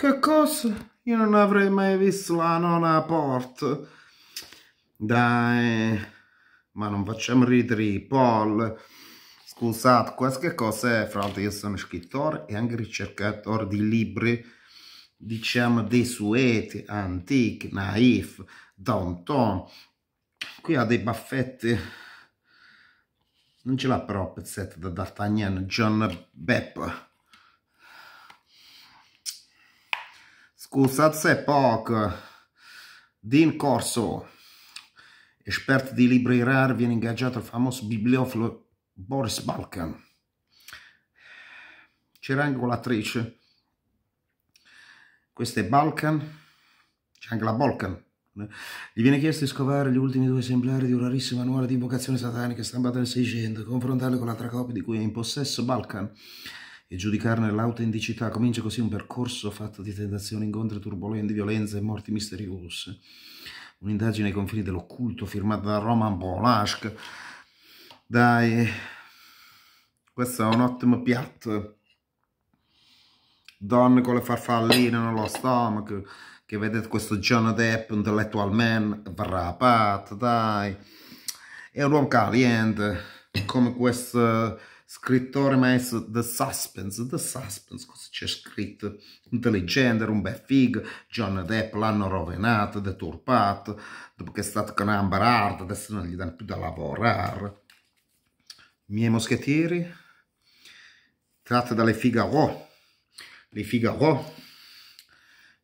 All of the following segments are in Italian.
Che cosa? Io non avrei mai visto la nona porta. Dai, ma non facciamo ridere, Paul. Scusate, questo che cos'è? Fra l'altro io sono scrittore e anche ricercatore di libri, diciamo, desueti, antichi, naif, downtown. Qui ha dei baffetti non ce l'ha però pezzetto da D'Artagnan, John Beppe. Scusate se poco. Dean Corso, esperto di libri rari, viene ingaggiato al famoso bibliofilo Boris Balkan. C'era anche l'attrice. Questa è Balkan. C'è anche la Balkan. Gli viene chiesto di scovare gli ultimi due esemplari di un rarissimo manuale di invocazione satanica stampato nel 600 e confrontarli con l'altra copia di cui è in possesso Balkan e giudicarne l'autenticità, comincia così un percorso fatto di tentazioni, incontri turbolenti, violenze e morti misteriose. Un'indagine ai confini dell'occulto firmata da Roman Polask. Dai, questo è un ottimo piatto. Donne con le farfalline nello stomaco, che vedete questo John Depp, intellettualmente rapato, dai. È un uomo caliente, come questo scrittore maestro The Suspense, The Suspense, cosa c'è scritto? Intelligente, un bel figo, John Depp l'hanno rovinato, deturpato, dopo che è stato con Amber Hard, adesso non gli danno più da lavorare. I miei moschettieri, tratte dalle Figaro, le Figaro,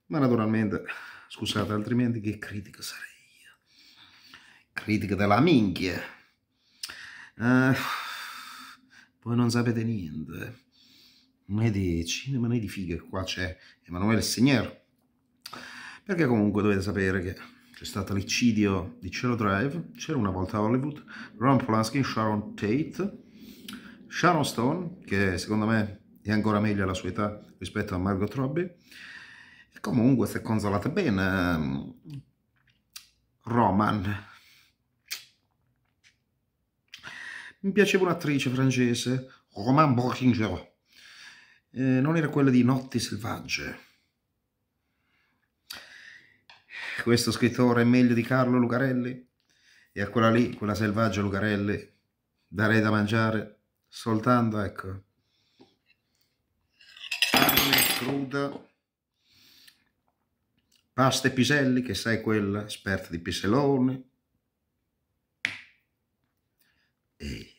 ma naturalmente, scusate, altrimenti che critico sarei io? Critica della minchia. Uh, voi non sapete niente né di cinema né di fighe, qua c'è Emanuele Segner. Perché comunque dovete sapere che c'è stato l'eccidio di Cielo Drive, c'era una volta a Hollywood, Ron Polanski, Sharon Tate, Sharon Stone, che secondo me è ancora meglio alla sua età rispetto a Margot Robbie, e comunque se consolate bene, ehm, Roman, Mi piaceva un'attrice francese, Romain Borginger. Eh, non era quella di Notti Selvagge. Questo scrittore è meglio di Carlo Lucarelli? E a quella lì, quella selvaggia Lucarelli, darei da mangiare soltanto, ecco, carne cruda, pasta e piselli, che sai quella, esperta di piselloni, Mm-hmm.